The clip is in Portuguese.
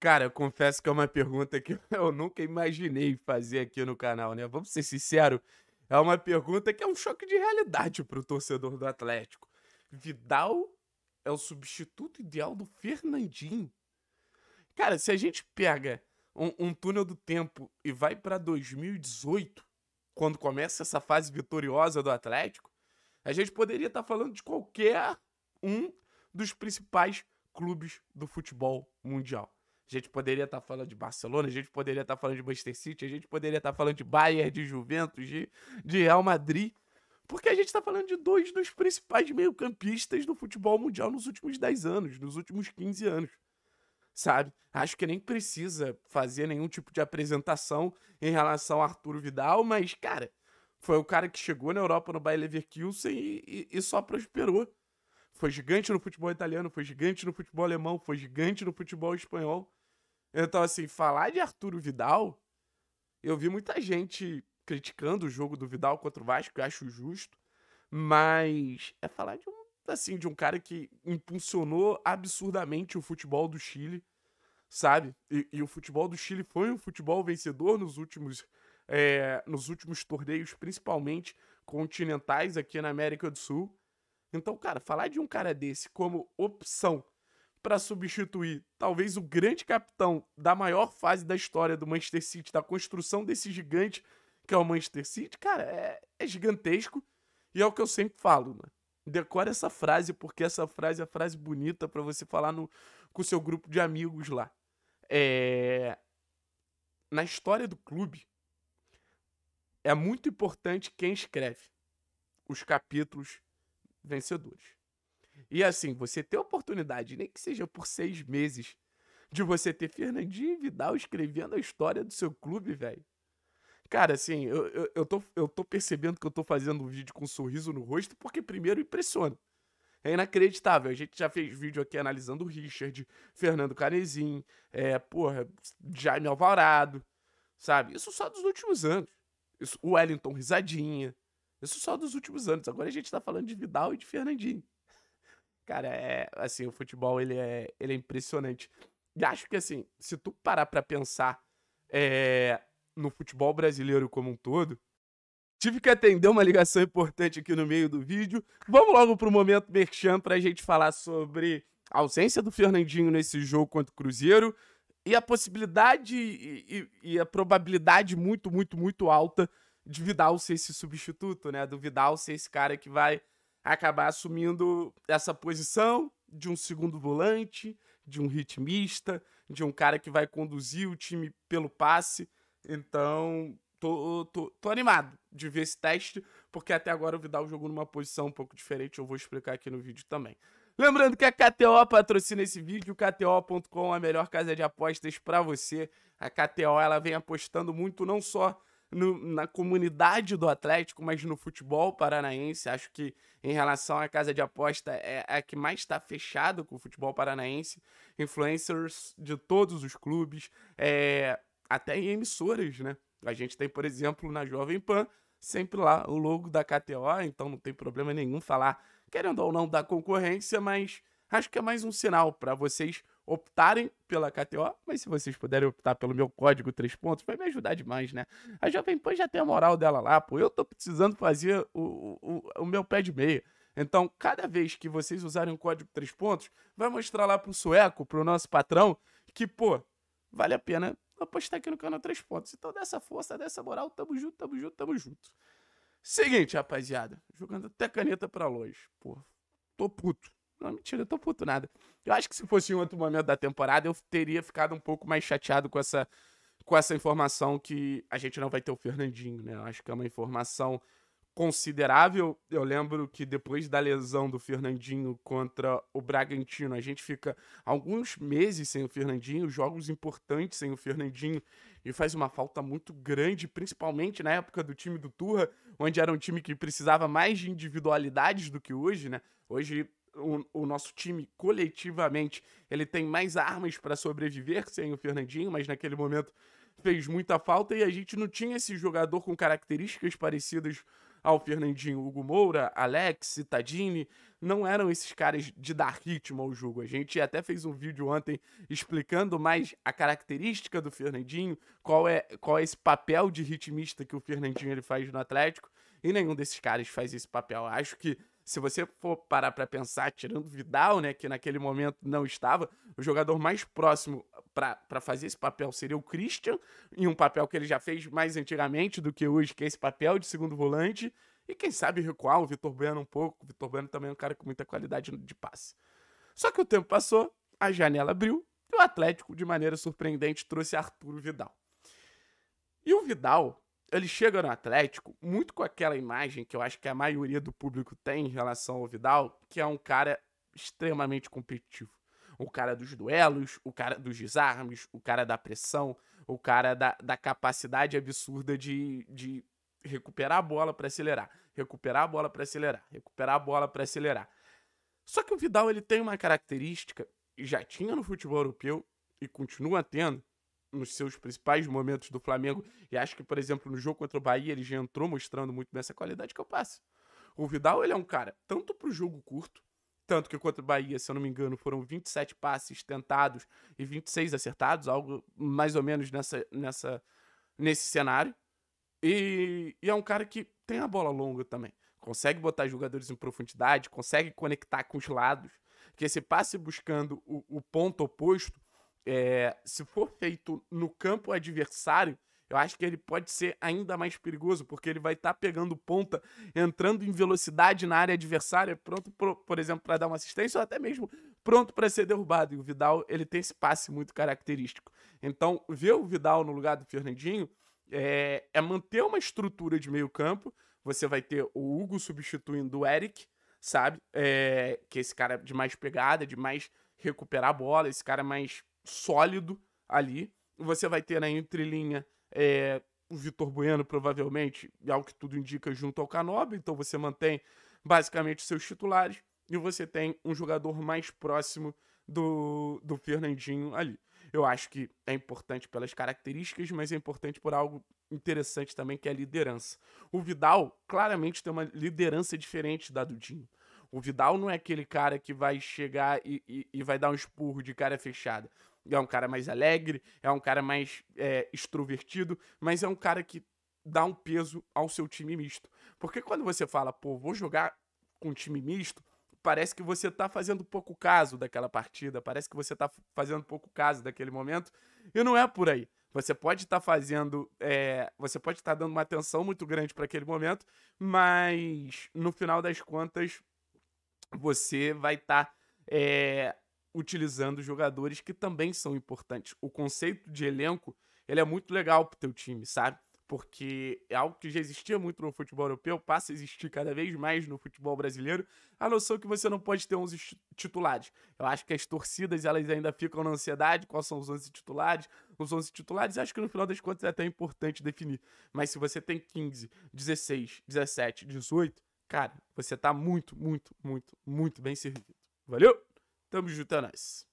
Cara, eu confesso que é uma pergunta que eu nunca imaginei fazer aqui no canal, né? Vamos ser sinceros, é uma pergunta que é um choque de realidade para o torcedor do Atlético. Vidal é o substituto ideal do Fernandinho. Cara, se a gente pega um, um túnel do tempo e vai para 2018, quando começa essa fase vitoriosa do Atlético, a gente poderia estar tá falando de qualquer um dos principais clubes do futebol mundial. A gente poderia estar tá falando de Barcelona, a gente poderia estar tá falando de Manchester City, a gente poderia estar tá falando de Bayern, de Juventus, de, de Real Madrid. Porque a gente está falando de dois dos principais meio-campistas do futebol mundial nos últimos 10 anos, nos últimos 15 anos. Sabe? Acho que nem precisa fazer nenhum tipo de apresentação em relação a Arturo Vidal, mas, cara, foi o cara que chegou na Europa no Bayer Leverkusen e, e, e só prosperou. Foi gigante no futebol italiano, foi gigante no futebol alemão, foi gigante no futebol espanhol. Então, assim, falar de Arturo Vidal, eu vi muita gente criticando o jogo do Vidal contra o Vasco, eu acho justo, mas é falar de um assim de um cara que impulsionou absurdamente o futebol do Chile, sabe? E, e o futebol do Chile foi um futebol vencedor nos últimos é, nos últimos torneios, principalmente continentais aqui na América do Sul. Então, cara, falar de um cara desse como opção para substituir talvez o grande capitão da maior fase da história do Manchester City, da construção desse gigante que é o Manchester City, cara, é, é gigantesco. E é o que eu sempre falo, né? Decore essa frase, porque essa frase é a frase bonita para você falar no, com o seu grupo de amigos lá. É... Na história do clube, é muito importante quem escreve os capítulos vencedores. E assim, você ter oportunidade, nem que seja por seis meses, de você ter Fernandinho Vidal escrevendo a história do seu clube, velho. Cara, assim, eu, eu, eu, tô, eu tô percebendo que eu tô fazendo um vídeo com um sorriso no rosto, porque primeiro impressiona. É inacreditável. A gente já fez vídeo aqui analisando o Richard, Fernando Canezinho, é, porra, Jaime Alvarado, sabe? Isso só dos últimos anos. o Wellington Risadinha. Isso só dos últimos anos. Agora a gente tá falando de Vidal e de Fernandinho. Cara, é assim, o futebol ele é, ele é impressionante. E acho que assim, se tu parar para pensar é, no futebol brasileiro como um todo, tive que atender uma ligação importante aqui no meio do vídeo. Vamos logo pro momento merchan pra gente falar sobre a ausência do Fernandinho nesse jogo contra o Cruzeiro e a possibilidade e, e, e a probabilidade muito, muito, muito alta de Vidal ser esse substituto, né? Do Vidal ser esse cara que vai acabar assumindo essa posição de um segundo volante, de um ritmista, de um cara que vai conduzir o time pelo passe. Então, tô, tô, tô animado de ver esse teste, porque até agora o Vidal jogou numa posição um pouco diferente, eu vou explicar aqui no vídeo também. Lembrando que a KTO patrocina esse vídeo, KTO.com, a melhor casa de apostas para você. A KTO ela vem apostando muito não só no, na comunidade do Atlético, mas no futebol paranaense. Acho que em relação à casa de aposta é a que mais está fechada com o futebol paranaense. Influencers de todos os clubes, é, até em emissoras, né? A gente tem, por exemplo, na Jovem Pan, sempre lá o logo da KTO, então não tem problema nenhum falar, querendo ou não, da concorrência, mas acho que é mais um sinal para vocês optarem pela KTO, mas se vocês puderem optar pelo meu código 3 pontos, vai me ajudar demais, né? A Jovem Pan já tem a moral dela lá, pô. Eu tô precisando fazer o, o, o meu pé de meia. Então, cada vez que vocês usarem o código 3 pontos, vai mostrar lá pro sueco, pro nosso patrão, que, pô, vale a pena apostar aqui no canal 3 pontos. Então, dessa força, dessa moral, tamo junto, tamo junto, tamo junto. Seguinte, rapaziada, jogando até caneta pra longe, pô. Tô puto. Não, mentira, eu tô puto nada. Eu acho que se fosse em outro momento da temporada, eu teria ficado um pouco mais chateado com essa, com essa informação que a gente não vai ter o Fernandinho, né? Eu acho que é uma informação considerável. Eu lembro que depois da lesão do Fernandinho contra o Bragantino, a gente fica alguns meses sem o Fernandinho, jogos importantes sem o Fernandinho, e faz uma falta muito grande, principalmente na época do time do Turra, onde era um time que precisava mais de individualidades do que hoje, né? Hoje o, o nosso time coletivamente ele tem mais armas para sobreviver sem o Fernandinho, mas naquele momento fez muita falta e a gente não tinha esse jogador com características parecidas ao Fernandinho. Hugo Moura, Alex, Tadini, não eram esses caras de dar ritmo ao jogo. A gente até fez um vídeo ontem explicando mais a característica do Fernandinho, qual é, qual é esse papel de ritmista que o Fernandinho ele faz no Atlético, e nenhum desses caras faz esse papel. Acho que se você for parar para pensar, tirando Vidal, né, que naquele momento não estava, o jogador mais próximo para fazer esse papel seria o Christian, em um papel que ele já fez mais antigamente do que hoje, que é esse papel de segundo volante, e quem sabe recuar o Vitor Bueno um pouco. O Vitor Bueno também é um cara com muita qualidade de passe. Só que o tempo passou, a janela abriu, e o Atlético, de maneira surpreendente, trouxe Arturo Vidal. E o Vidal, ele chega no Atlético muito com aquela imagem que eu acho que a maioria do público tem em relação ao Vidal, que é um cara extremamente competitivo. O cara dos duelos, o cara dos desarmes, o cara da pressão, o cara da, da capacidade absurda de, de recuperar a bola para acelerar, recuperar a bola para acelerar, recuperar a bola para acelerar. Só que o Vidal ele tem uma característica, já tinha no futebol europeu e continua tendo, nos seus principais momentos do Flamengo. E acho que, por exemplo, no jogo contra o Bahia, ele já entrou mostrando muito bem essa qualidade que eu passo. O Vidal, ele é um cara, tanto para o jogo curto, tanto que contra o Bahia, se eu não me engano, foram 27 passes tentados e 26 acertados, algo mais ou menos nessa, nessa, nesse cenário. E, e é um cara que tem a bola longa também. Consegue botar jogadores em profundidade, consegue conectar com os lados. Que esse passe buscando o, o ponto oposto é, se for feito no campo adversário, eu acho que ele pode ser ainda mais perigoso, porque ele vai estar tá pegando ponta, entrando em velocidade na área adversária, pronto, pro, por exemplo, para dar uma assistência ou até mesmo pronto para ser derrubado. E o Vidal, ele tem esse passe muito característico. Então, ver o Vidal no lugar do Fernandinho é, é manter uma estrutura de meio-campo. Você vai ter o Hugo substituindo o Eric, sabe? É, que é esse cara de mais pegada, de mais recuperar a bola, esse cara mais sólido ali. Você vai ter na entrelinha é, o Vitor Bueno, provavelmente, o que tudo indica, junto ao Canobi. Então você mantém basicamente seus titulares e você tem um jogador mais próximo do, do Fernandinho ali. Eu acho que é importante pelas características, mas é importante por algo interessante também, que é a liderança. O Vidal claramente tem uma liderança diferente da do Dinho. O Vidal não é aquele cara que vai chegar e, e, e vai dar um espurro de cara fechada. É um cara mais alegre, é um cara mais é, extrovertido, mas é um cara que dá um peso ao seu time misto. Porque quando você fala, pô, vou jogar com um time misto, parece que você tá fazendo pouco caso daquela partida, parece que você tá fazendo pouco caso daquele momento, e não é por aí. Você pode estar tá fazendo, é, você pode estar tá dando uma atenção muito grande para aquele momento, mas no final das contas você vai estar tá, é, utilizando jogadores que também são importantes. O conceito de elenco ele é muito legal para o teu time, sabe? Porque é algo que já existia muito no futebol europeu, passa a existir cada vez mais no futebol brasileiro, a noção que você não pode ter 11 titulares. Eu acho que as torcidas elas ainda ficam na ansiedade, quais são os 11 titulares, os 11 titulares, acho que no final das contas é até importante definir. Mas se você tem 15, 16, 17, 18, Cara, você tá muito, muito, muito, muito bem servido. Valeu? Tamo junto, é nóis.